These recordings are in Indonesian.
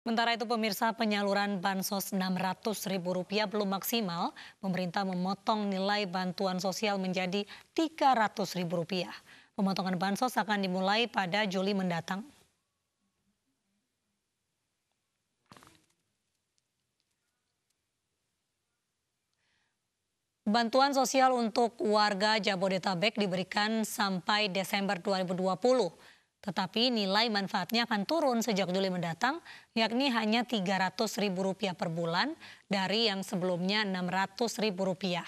Sementara itu pemirsa penyaluran bansos Rp600.000 belum maksimal, pemerintah memotong nilai bantuan sosial menjadi Rp300.000. Pemotongan bansos akan dimulai pada Juli mendatang. Bantuan sosial untuk warga Jabodetabek diberikan sampai Desember 2020. Tetapi nilai manfaatnya akan turun sejak Juli mendatang, yakni hanya Rp300.000 per bulan dari yang sebelumnya Rp600.000.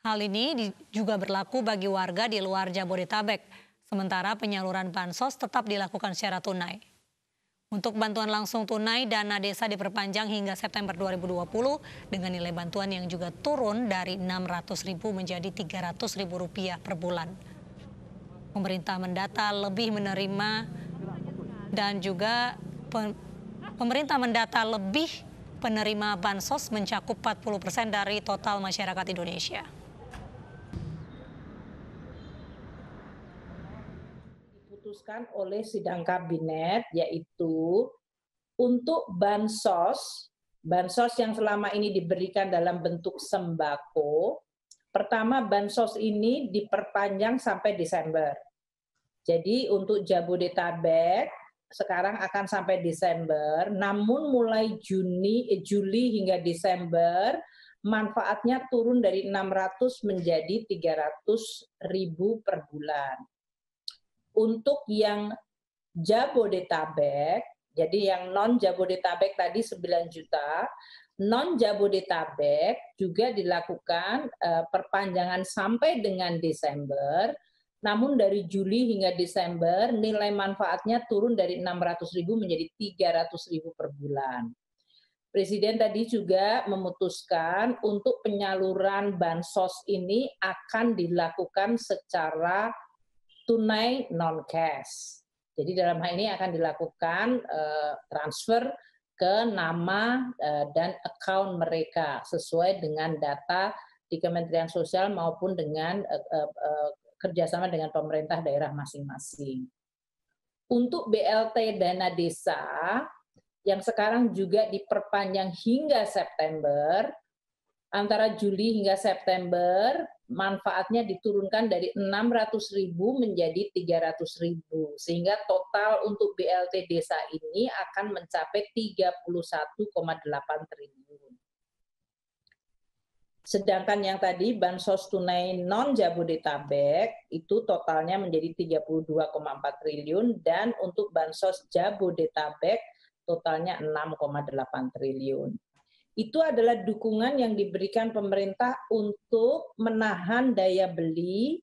Hal ini juga berlaku bagi warga di luar Jabodetabek, sementara penyaluran bansos tetap dilakukan secara tunai. Untuk bantuan langsung tunai, dana desa diperpanjang hingga September 2020 dengan nilai bantuan yang juga turun dari Rp600.000 menjadi Rp300.000 per bulan pemerintah mendata lebih menerima dan juga pemerintah mendata lebih penerima bansos mencakup 40 persen dari total masyarakat Indonesia. Diputuskan oleh sidang kabinet yaitu untuk bansos, bansos yang selama ini diberikan dalam bentuk sembako, Pertama, bansos ini diperpanjang sampai Desember. Jadi untuk Jabodetabek sekarang akan sampai Desember, namun mulai Juni, eh, Juli hingga Desember manfaatnya turun dari 600 menjadi 300 ribu per bulan. Untuk yang Jabodetabek, jadi yang non Jabodetabek tadi 9 juta, non Jabodetabek juga dilakukan eh, perpanjangan sampai dengan Desember. Namun dari Juli hingga Desember nilai manfaatnya turun dari 600.000 menjadi 300.000 per bulan. Presiden tadi juga memutuskan untuk penyaluran bansos ini akan dilakukan secara tunai non cash. Jadi dalam hal ini akan dilakukan eh, transfer ke nama eh, dan account mereka sesuai dengan data di Kementerian Sosial maupun dengan eh, eh, kerjasama dengan pemerintah daerah masing-masing. Untuk BLT dana desa yang sekarang juga diperpanjang hingga September, antara Juli hingga September manfaatnya diturunkan dari 600.000 menjadi 300.000 sehingga total untuk BLT desa ini akan mencapai 31,8 triliun. Sedangkan yang tadi bansos tunai non Jabodetabek itu totalnya menjadi 32,4 triliun dan untuk bansos Jabodetabek totalnya 6,8 triliun itu adalah dukungan yang diberikan pemerintah untuk menahan daya beli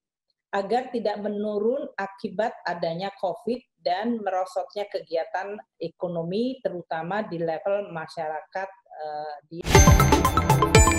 agar tidak menurun akibat adanya COVID dan merosotnya kegiatan ekonomi terutama di level masyarakat. Uh, di